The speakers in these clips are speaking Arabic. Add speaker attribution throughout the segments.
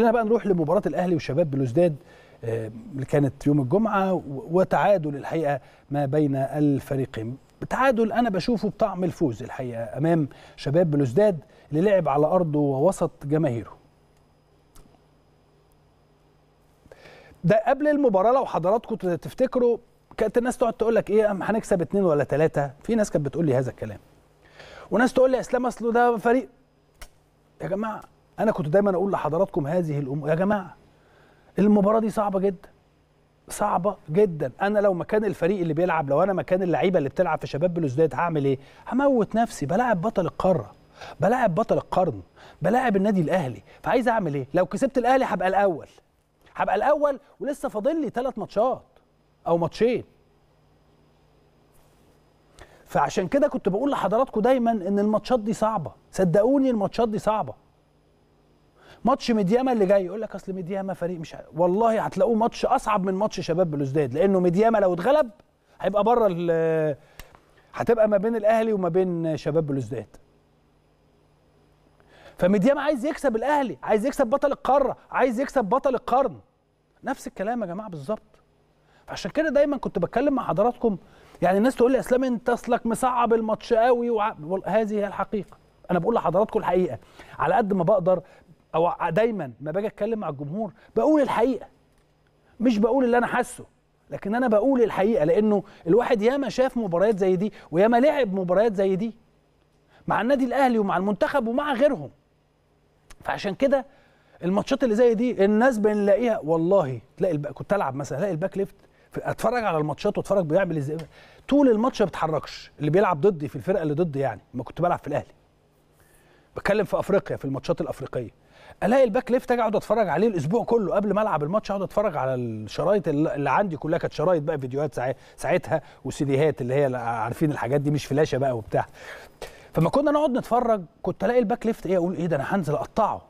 Speaker 1: خلينا بقى نروح لمباراه الاهلي وشباب بلوزداد اللي آه، كانت يوم الجمعه وتعادل الحقيقه ما بين الفريقين تعادل انا بشوفه بطعم الفوز الحقيقه امام شباب بلوزداد اللي لعب على ارضه ووسط جماهيره ده قبل المباراه لو حضراتكم تفتكروا كانت الناس تقعد تقول لك ايه هنكسب اثنين ولا ثلاثه في ناس كانت بتقول لي هذا الكلام وناس تقول لي اسلام اصله ده فريق يا جماعه انا كنت دايما اقول لحضراتكم هذه الامور يا جماعه المباراه دي صعبه جدا صعبه جدا انا لو مكان الفريق اللي بيلعب لو انا مكان اللعيبه اللي بتلعب في شباب بلوزداد هعمل ايه هموت نفسي بلاعب بطل القاره بلاعب بطل القرن بلاعب النادي الاهلي فعايز اعمل ايه لو كسبت الاهلي هبقى الاول هبقى الاول ولسه فاضل لي ثلاث ماتشات او ماتشين فعشان كده كنت بقول لحضراتكم دايما ان الماتشات دي صعبه صدقوني الماتشات دي صعبه ماتش ميدياما اللي جاي يقول لك اصل ميدياما فريق مش والله هتلاقوه ماتش اصعب من ماتش شباب بلوزداد لانه ميدياما لو اتغلب هيبقى بره هتبقى ما بين الاهلي وما بين شباب بلوزداد فميدياما عايز يكسب الاهلي عايز يكسب بطل القاره عايز يكسب بطل القرن نفس الكلام يا جماعه بالظبط عشان كده دايما كنت بتكلم مع حضراتكم يعني الناس تقول لي يا اسلام انت اصلك مصعب الماتش قوي وهذه هذه هي الحقيقه انا بقول لحضراتكم الحقيقه على قد ما بقدر او دايما ما باجي اتكلم مع الجمهور بقول الحقيقه مش بقول اللي انا حاسه لكن انا بقول الحقيقه لانه الواحد ياما شاف مباريات زي دي وياما لعب مباريات زي دي مع النادي الاهلي ومع المنتخب ومع غيرهم فعشان كده الماتشات اللي زي دي الناس بنلاقيها والله تلاقي الباك كنت العب مثلا الاقي الباك ليفت اتفرج على الماتشات واتفرج بيعمل ازاي طول الماتش ما بيتحركش اللي بيلعب ضدي في الفرقه اللي ضدي يعني ما كنت بلعب في الاهلي بتكلم في افريقيا في الماتشات الافريقيه الاقي الباك ليفت اجي اقعد اتفرج عليه الاسبوع كله قبل ما العب الماتش اقعد اتفرج على الشرايط اللي عندي كلها كانت شرايط بقى فيديوهات ساعتها وسيديهات اللي هي عارفين الحاجات دي مش فلاشه بقى وبتاع فما كنا نقعد نتفرج كنت الاقي الباك ليفت ايه اقول ايه ده انا هنزل اقطعه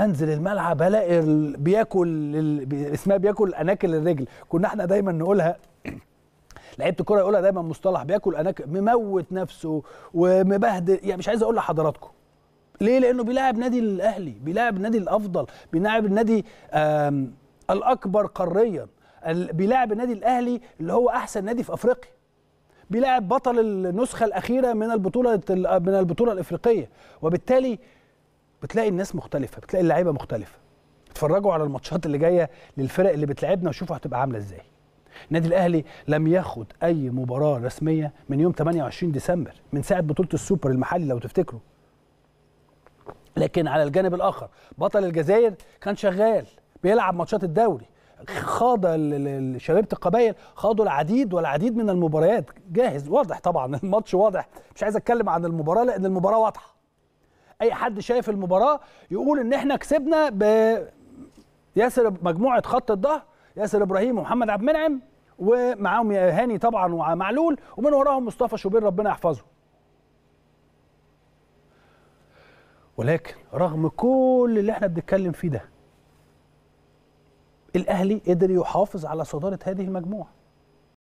Speaker 1: انزل الملعب الاقي بياكل اسمها بياكل اناكل الرجل كنا احنا دايما نقولها لعيبه الكوره يقولها دايما مصطلح بياكل انا مموت نفسه ومبهدل يعني مش عايز اقول لحضراتكم ليه لانه بيلاعب نادي الاهلي بيلاعب النادي الافضل بيلاعب النادي الاكبر قاريا بيلاعب النادي الاهلي اللي هو احسن نادي في افريقيا بيلاعب بطل النسخه الاخيره من البطوله من البطوله الافريقيه وبالتالي بتلاقي الناس مختلفه بتلاقي اللعيبه مختلفه اتفرجوا على الماتشات اللي جايه للفرق اللي بتلعبنا وشوفوا هتبقى عامله ازاي النادي الاهلي لم ياخد اي مباراه رسميه من يوم 28 ديسمبر من ساعه بطوله السوبر المحلي لو تفتكروا لكن على الجانب الاخر بطل الجزائر كان شغال بيلعب ماتشات الدوري خاض شباب القبائل خاضوا العديد والعديد من المباريات جاهز واضح طبعا الماتش واضح مش عايز اتكلم عن المباراه لان المباراه واضحه اي حد شايف المباراه يقول ان احنا كسبنا ب ياسر مجموعه خط الظهر ياسر ابراهيم ومحمد عبد المنعم ومعاهم هاني طبعا ومعلول ومن وراهم مصطفى شوبير ربنا يحفظه ولكن رغم كل اللي احنا بنتكلم فيه ده الاهلي قدر يحافظ على صداره هذه المجموعه